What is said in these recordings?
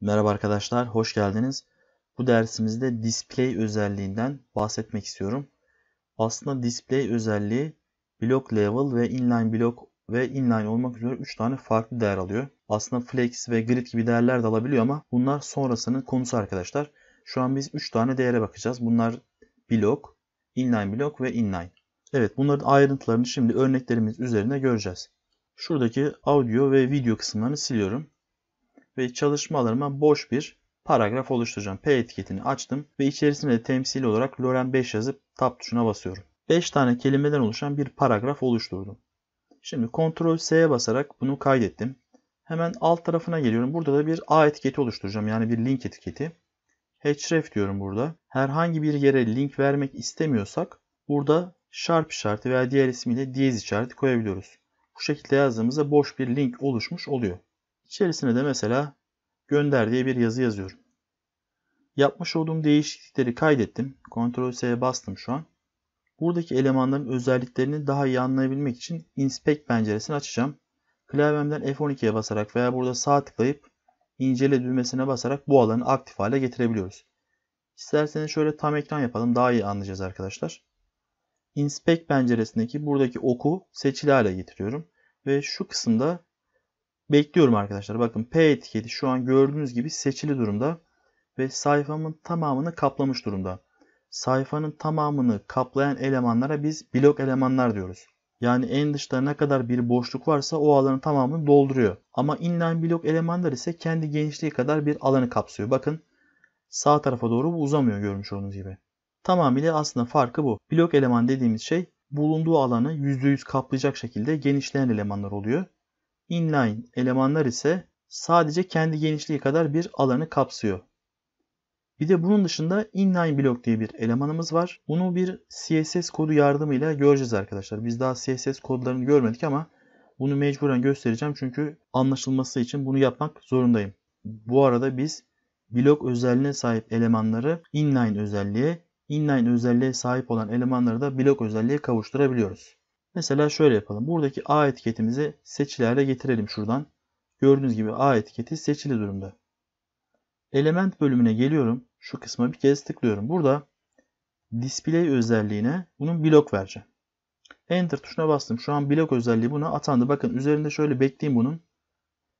Merhaba arkadaşlar, hoş geldiniz. Bu dersimizde display özelliğinden bahsetmek istiyorum. Aslında display özelliği block level ve inline block ve inline olmak üzere 3 tane farklı değer alıyor. Aslında flex ve grid gibi değerler de alabiliyor ama bunlar sonrasının konusu arkadaşlar. Şu an biz 3 tane değere bakacağız. Bunlar block, inline block ve inline. Evet bunların ayrıntılarını şimdi örneklerimiz üzerinde göreceğiz. Şuradaki audio ve video kısımlarını siliyorum ve çalışma çalışmalarıma boş bir paragraf oluşturacağım. P etiketini açtım ve içerisinde de temsil olarak Loren 5 yazıp Tab tuşuna basıyorum. 5 tane kelimeden oluşan bir paragraf oluşturdum. Şimdi Ctrl S'ye basarak bunu kaydettim. Hemen alt tarafına geliyorum. Burada da bir A etiketi oluşturacağım. Yani bir link etiketi. Href diyorum burada. Herhangi bir yere link vermek istemiyorsak burada sharp işareti veya diğer ismiyle diyez işareti koyabiliyoruz. Bu şekilde yazdığımızda boş bir link oluşmuş oluyor. İçerisine de mesela gönder diye bir yazı yazıyorum. Yapmış olduğum değişiklikleri kaydettim. Ctrl S'ye bastım şu an. Buradaki elemanların özelliklerini daha iyi anlayabilmek için inspect penceresini açacağım. Klavyemden F12'ye basarak veya burada sağ tıklayıp incele düğmesine basarak bu alanı aktif hale getirebiliyoruz. İsterseniz şöyle tam ekran yapalım daha iyi anlayacağız arkadaşlar. Inspect penceresindeki buradaki oku seçili hale getiriyorum. Ve şu kısımda Bekliyorum arkadaşlar. Bakın P etiketi şu an gördüğünüz gibi seçili durumda ve sayfamın tamamını kaplamış durumda. Sayfanın tamamını kaplayan elemanlara biz blok elemanlar diyoruz. Yani en dışta ne kadar bir boşluk varsa o alanın tamamını dolduruyor. Ama inline blok elemanlar ise kendi genişliği kadar bir alanı kapsıyor. Bakın sağ tarafa doğru uzamıyor görmüş olduğunuz gibi. Tamamıyla aslında farkı bu. Blok eleman dediğimiz şey bulunduğu alanı %100 kaplayacak şekilde genişleyen elemanlar oluyor. Inline elemanlar ise sadece kendi genişliği kadar bir alanı kapsıyor. Bir de bunun dışında inline block diye bir elemanımız var. Bunu bir CSS kodu yardımıyla göreceğiz arkadaşlar. Biz daha CSS kodlarını görmedik ama bunu mecburen göstereceğim çünkü anlaşılması için bunu yapmak zorundayım. Bu arada biz blok özelliğine sahip elemanları inline özelliğe, inline özelliğe sahip olan elemanları da blok özelliğe kavuşturabiliyoruz. Mesela şöyle yapalım. Buradaki A etiketimizi seçilerle getirelim şuradan. Gördüğünüz gibi A etiketi seçili durumda. Element bölümüne geliyorum. Şu kısma bir kez tıklıyorum. Burada display özelliğine bunun blok vereceğim. Enter tuşuna bastım. Şu an blok özelliği buna atandı. Bakın üzerinde şöyle bekleyin bunun.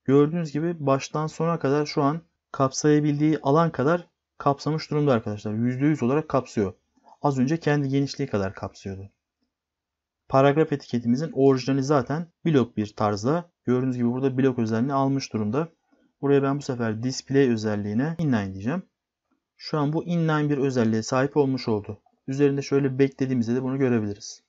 Gördüğünüz gibi baştan sona kadar şu an kapsayabildiği alan kadar kapsamış durumda arkadaşlar. %100 olarak kapsıyor. Az önce kendi genişliği kadar kapsıyordu. Paragraf etiketimizin orijinali zaten blok bir tarzda. Gördüğünüz gibi burada blok özelliğini almış durumda. Buraya ben bu sefer display özelliğine inline diyeceğim. Şu an bu inline bir özelliğe sahip olmuş oldu. Üzerinde şöyle beklediğimizde de bunu görebiliriz.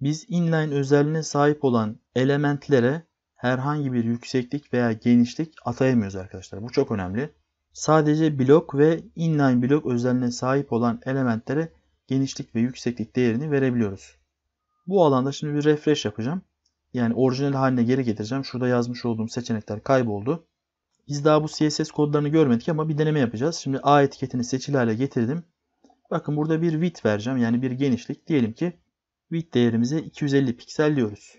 Biz inline özelliğine sahip olan elementlere herhangi bir yükseklik veya genişlik atayamıyoruz arkadaşlar. Bu çok önemli. Sadece blok ve inline blok özelliğine sahip olan elementlere genişlik ve yükseklik değerini verebiliyoruz. Bu alanda şimdi bir refresh yapacağım. Yani orijinal haline geri getireceğim. Şurada yazmış olduğum seçenekler kayboldu. Biz daha bu CSS kodlarını görmedik ama bir deneme yapacağız. Şimdi A etiketini seçili hale getirdim. Bakın burada bir width vereceğim. Yani bir genişlik. Diyelim ki width değerimize 250 piksel diyoruz.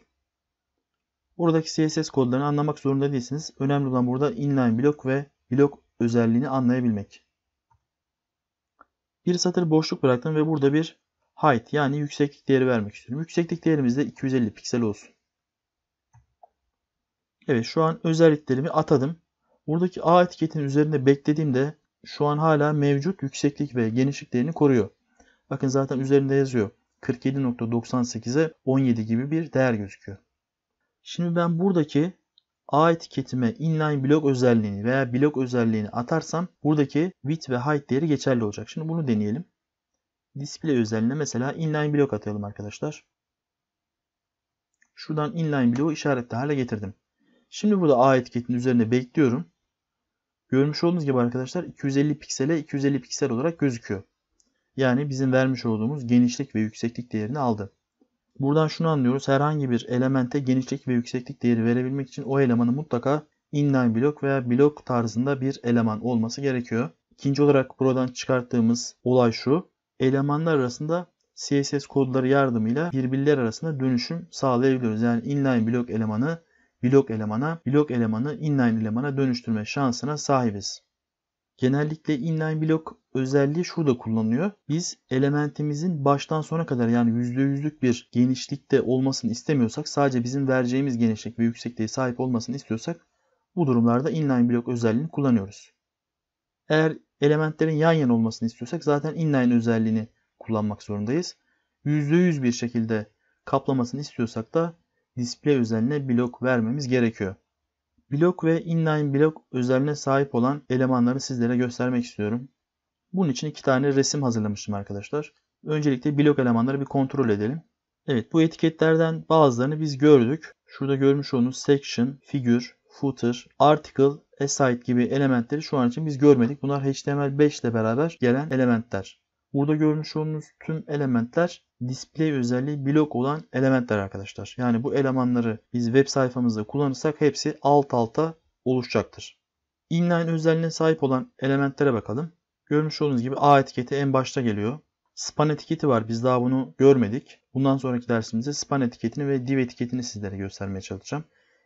Buradaki CSS kodlarını anlamak zorunda değilsiniz. Önemli olan burada inline blok ve blok özelliğini anlayabilmek. Bir satır boşluk bıraktım ve burada bir height yani yükseklik değeri vermek istiyorum. Yükseklik değerimiz de 250 piksel olsun. Evet şu an özelliklerimi atadım. Buradaki A etiketinin üzerinde beklediğimde şu an hala mevcut yükseklik ve genişlik değerini koruyor. Bakın zaten üzerinde yazıyor. 47.98'e 17 gibi bir değer gözüküyor. Şimdi ben buradaki A etiketime inline blok özelliğini veya blok özelliğini atarsam buradaki width ve height değeri geçerli olacak. Şimdi bunu deneyelim display özelliğine mesela inline blok atayalım arkadaşlar. Şuradan inline bloğu işaretli hale getirdim. Şimdi burada A etiketinin üzerine bekliyorum. Görmüş olduğunuz gibi arkadaşlar 250 piksele 250 piksel olarak gözüküyor. Yani bizim vermiş olduğumuz genişlik ve yükseklik değerini aldı. Buradan şunu anlıyoruz. Herhangi bir elemente genişlik ve yükseklik değeri verebilmek için o elemanın mutlaka inline blok veya blok tarzında bir eleman olması gerekiyor. İkinci olarak buradan çıkarttığımız olay şu elemanlar arasında CSS kodları yardımıyla birbirler arasında dönüşüm sağlayabiliyoruz. Yani inline blok elemanı blok elemana, blok elemanı inline elemana dönüştürme şansına sahibiz. Genellikle inline blok özelliği şurada kullanılıyor. Biz elementimizin baştan sona kadar yani %100'lük bir genişlikte olmasını istemiyorsak sadece bizim vereceğimiz genişlik ve yüksekliğe sahip olmasını istiyorsak bu durumlarda inline blok özelliğini kullanıyoruz. Eğer elementlerin yan yana olmasını istiyorsak zaten inline özelliğini kullanmak zorundayız. %100 bir şekilde kaplamasını istiyorsak da display özelliğine blok vermemiz gerekiyor. Blok ve inline blok özelliğine sahip olan elemanları sizlere göstermek istiyorum. Bunun için iki tane resim hazırlamıştım arkadaşlar. Öncelikle blok elemanları bir kontrol edelim. Evet bu etiketlerden bazılarını biz gördük. Şurada görmüş olduğunuz section, figür, footer, article, aside gibi elementleri şu an için biz görmedik. Bunlar HTML5 ile beraber gelen elementler. Burada görmüş olduğunuz tüm elementler display özelliği blok olan elementler arkadaşlar. Yani bu elemanları biz web sayfamızda kullanırsak hepsi alt alta oluşacaktır. Inline özelliğine sahip olan elementlere bakalım. Görmüş olduğunuz gibi A etiketi en başta geliyor. Span etiketi var. Biz daha bunu görmedik. Bundan sonraki dersimizde span etiketini ve div etiketini sizlere göstermeye çalışacağım.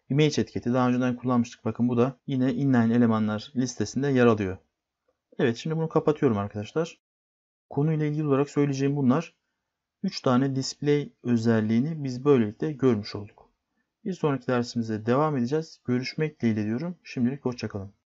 Image etiketi daha önceden kullanmıştık. Bakın bu da yine inline elemanlar listesinde yer alıyor. Evet şimdi bunu kapatıyorum arkadaşlar. Konuyla ilgili olarak söyleyeceğim bunlar. 3 tane display özelliğini biz böylelikle görmüş olduk. Bir sonraki dersimize devam edeceğiz. Görüşmek dileğiyle diyorum. Şimdilik hoşçakalın.